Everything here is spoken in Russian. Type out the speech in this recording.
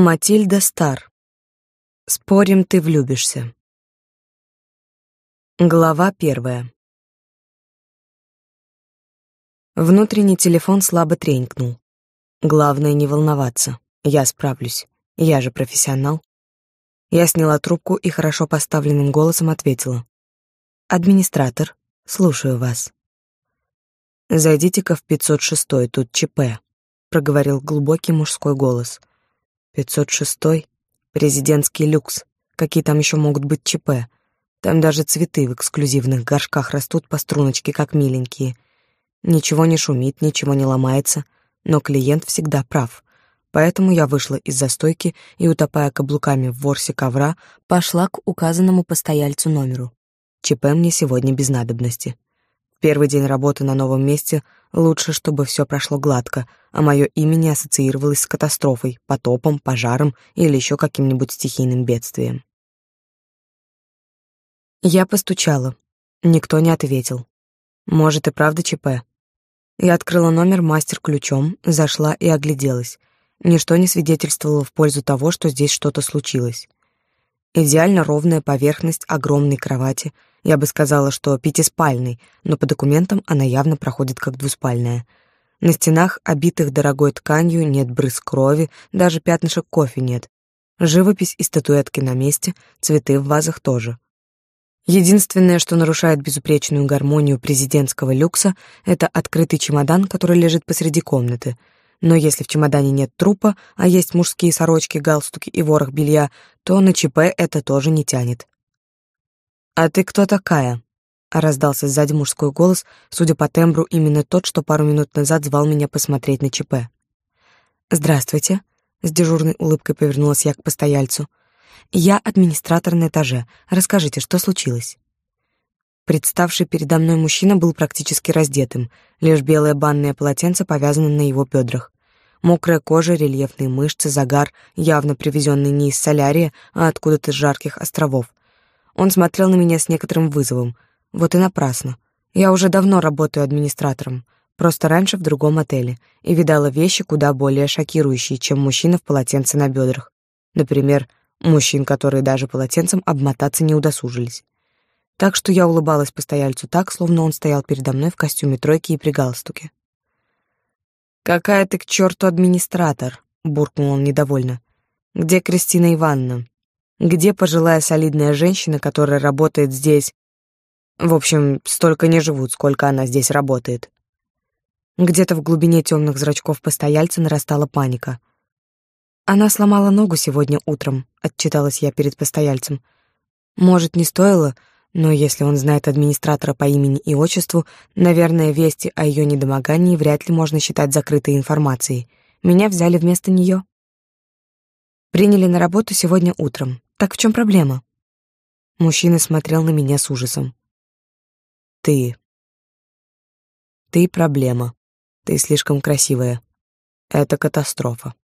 Матильда Стар. Спорим, ты влюбишься. Глава первая. Внутренний телефон слабо тренькнул. Главное не волноваться. Я справлюсь. Я же профессионал. Я сняла трубку и хорошо поставленным голосом ответила. «Администратор, слушаю вас». «Зайдите-ка в 506 тут ЧП», — проговорил глубокий мужской голос. 506 президентский люкс. Какие там еще могут быть ЧП? Там даже цветы в эксклюзивных горшках растут по струночке, как миленькие. Ничего не шумит, ничего не ломается, но клиент всегда прав. Поэтому я вышла из застойки и, утопая каблуками в ворсе ковра, пошла к указанному постояльцу номеру. ЧП мне сегодня без надобности. Первый день работы на новом месте лучше, чтобы все прошло гладко, а мое имя не ассоциировалось с катастрофой, потопом, пожаром или еще каким-нибудь стихийным бедствием. Я постучала. Никто не ответил. Может, и правда ЧП. Я открыла номер мастер ключом, зашла и огляделась. Ничто не свидетельствовало в пользу того, что здесь что-то случилось. Идеально ровная поверхность огромной кровати. Я бы сказала, что пятиспальной, но по документам она явно проходит как двуспальная. На стенах, обитых дорогой тканью, нет брызг крови, даже пятнышек кофе нет. Живопись и статуэтки на месте, цветы в вазах тоже. Единственное, что нарушает безупречную гармонию президентского люкса, это открытый чемодан, который лежит посреди комнаты — но если в чемодане нет трупа, а есть мужские сорочки, галстуки и ворох белья, то на ЧП это тоже не тянет. «А ты кто такая?» — раздался сзади мужской голос, судя по тембру, именно тот, что пару минут назад звал меня посмотреть на ЧП. «Здравствуйте», — с дежурной улыбкой повернулась я к постояльцу. «Я администратор на этаже. Расскажите, что случилось?» Представший передо мной мужчина был практически раздетым, лишь белое банное полотенце повязано на его бедрах. Мокрая кожа, рельефные мышцы, загар, явно привезенный не из солярия, а откуда-то с жарких островов. Он смотрел на меня с некоторым вызовом. Вот и напрасно. Я уже давно работаю администратором, просто раньше в другом отеле, и видала вещи куда более шокирующие, чем мужчина в полотенце на бедрах. Например, мужчин, которые даже полотенцем обмотаться не удосужились. Так что я улыбалась постояльцу так, словно он стоял передо мной в костюме тройки и при галстуке. «Какая ты к черту администратор!» — буркнул он недовольно. «Где Кристина Ивановна? Где пожилая солидная женщина, которая работает здесь? В общем, столько не живут, сколько она здесь работает». Где-то в глубине темных зрачков постояльца нарастала паника. «Она сломала ногу сегодня утром», — отчиталась я перед постояльцем. «Может, не стоило, но если он знает администратора по имени и отчеству, наверное, вести о ее недомогании вряд ли можно считать закрытой информацией. Меня взяли вместо нее. Приняли на работу сегодня утром. Так в чем проблема? Мужчина смотрел на меня с ужасом. Ты. Ты проблема. Ты слишком красивая. Это катастрофа.